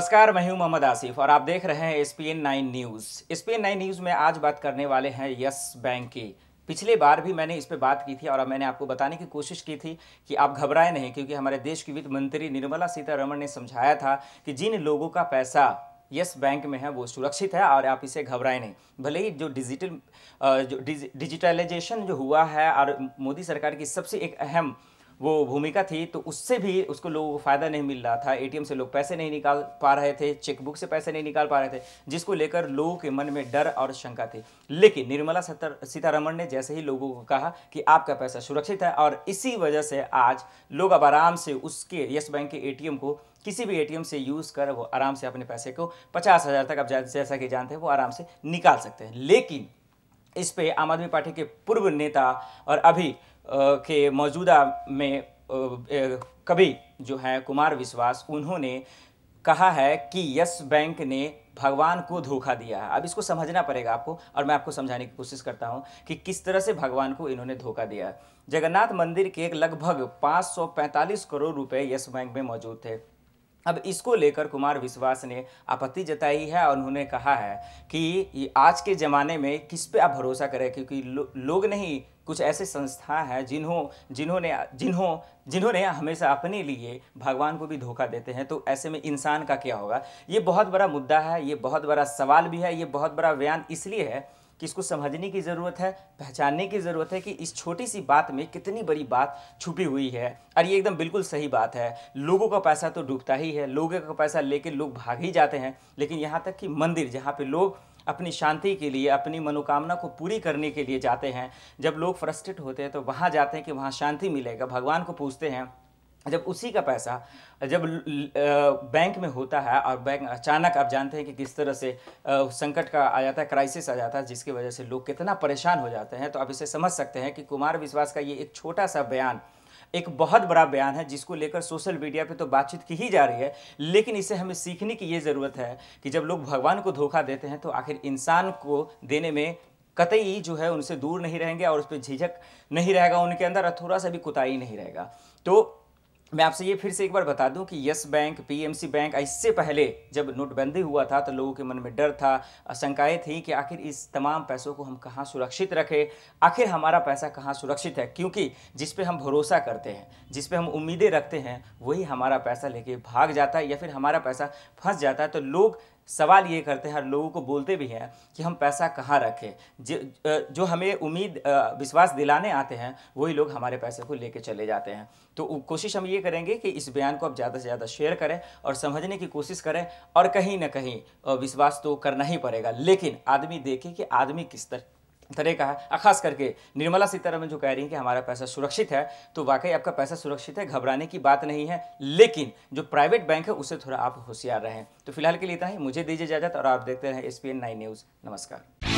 नमस्कार मैं हूं मोहम्मद आसिफ और आप देख रहे हैं S P N nine news S P N nine news में आज बात करने वाले हैं यस बैंक की पिछले बार भी मैंने इस पर बात की थी और मैंने आपको बताने की कोशिश की थी कि आप घबराएं नहीं क्योंकि हमारे देश की वित्त मंत्री निर्मला सीतारमण ने समझाया था कि जिन लोगों का पैसा यस बैंक में है वो सुरक्षित है और आप इसे घबराएं नहीं भले ही जो डिजिटल जो डिजिटलाइजेशन जो हुआ है और मोदी सरकार की सबसे एक अहम वो भूमिका थी तो उससे भी उसको लोगों को फ़ायदा नहीं मिल रहा था एटीएम से लोग पैसे नहीं निकाल पा रहे थे चेकबुक से पैसे नहीं निकाल पा रहे थे जिसको लेकर लोगों के मन में डर और शंका थी लेकिन निर्मला सीतारमण ने जैसे ही लोगों को कहा कि आपका पैसा सुरक्षित है और इसी वजह से आज लोग अब आराम से उसके यस बैंक के ए को किसी भी ए से यूज़ कर वो आराम से अपने पैसे को पचास हज़ार तक आप जैसा कि जानते हैं वो आराम से निकाल सकते हैं लेकिन इस पे आम आदमी पार्टी के पूर्व नेता और अभी के मौजूदा में कवि जो हैं कुमार विश्वास उन्होंने कहा है कि यस बैंक ने भगवान को धोखा दिया है अब इसको समझना पड़ेगा आपको और मैं आपको समझाने की कोशिश करता हूँ कि किस तरह से भगवान को इन्होंने धोखा दिया है जगन्नाथ मंदिर के लगभग 545 करोड़ रुपए यस बैंक में मौजूद थे अब इसको लेकर कुमार विश्वास ने आपत्ति जताई है और उन्होंने कहा है कि आज के ज़माने में किस पे आप भरोसा करें क्योंकि लो, लोग नहीं कुछ ऐसे संस्था हैं जिन्हों जिन्होंने जिन्हों जिन्होंने हमेशा अपने लिए भगवान को भी धोखा देते हैं तो ऐसे में इंसान का क्या होगा ये बहुत बड़ा मुद्दा है ये बहुत बड़ा सवाल भी है ये बहुत बड़ा बयान इसलिए है कि इसको समझने की ज़रूरत है पहचानने की ज़रूरत है कि इस छोटी सी बात में कितनी बड़ी बात छुपी हुई है और ये एकदम बिल्कुल सही बात है लोगों का पैसा तो डूबता ही है लोगों का पैसा लेके लोग भाग ही जाते हैं लेकिन यहाँ तक कि मंदिर जहाँ पे लोग अपनी शांति के लिए अपनी मनोकामना को पूरी करने के लिए जाते हैं जब लोग फ्रस्ट्रेट होते हैं तो वहाँ जाते हैं कि वहाँ शांति मिलेगा भगवान को पूछते हैं जब उसी का पैसा जब बैंक में होता है और बैंक अचानक आप जानते हैं कि किस तरह से संकट का आ जाता है क्राइसिस आ जाता है जिसकी वजह से लोग कितना परेशान हो जाते हैं तो आप इसे समझ सकते हैं कि कुमार विश्वास का ये एक छोटा सा बयान एक बहुत बड़ा बयान है जिसको लेकर सोशल मीडिया पे तो बातचीत की ही जा रही है लेकिन इसे हमें सीखने की ये ज़रूरत है कि जब लोग भगवान को धोखा देते हैं तो आखिर इंसान को देने में कतई जो है उनसे दूर नहीं रहेंगे और उस पर झिझक नहीं रहेगा उनके अंदर और थोड़ा सा भी कुताही नहीं रहेगा तो मैं आपसे ये फिर से एक बार बता दूं कि यस बैंक पीएमसी बैंक इससे पहले जब नोटबंदी हुआ था तो लोगों के मन में डर था आशंकाएँ थी कि आखिर इस तमाम पैसों को हम कहाँ सुरक्षित रखें आखिर हमारा पैसा कहाँ सुरक्षित है क्योंकि जिस पे हम भरोसा करते हैं जिस पे हम उम्मीदें रखते हैं वही हमारा पैसा लेके भाग जाता है या फिर हमारा पैसा फंस जाता है तो लोग सवाल ये करते हैं हर लोगों को बोलते भी हैं कि हम पैसा कहाँ रखें जो जो हमें उम्मीद विश्वास दिलाने आते हैं वही लोग हमारे पैसे को लेके चले जाते हैं तो कोशिश हम ये करेंगे कि इस बयान को आप ज़्यादा से ज़्यादा शेयर करें और समझने की कोशिश करें और कहीं ना कहीं विश्वास तो करना ही पड़ेगा लेकिन आदमी देखे कि आदमी किस तरह तरह है खास करके निर्मला सीतारमन जो कह रही हैं कि हमारा पैसा सुरक्षित है तो वाकई आपका पैसा सुरक्षित है घबराने की बात नहीं है लेकिन जो प्राइवेट बैंक है उसे थोड़ा आप होशियार रहें तो फिलहाल के लिए इतना ही मुझे दीजिए इजाजत और आप देखते रहें एस पी न्यूज़ नमस्कार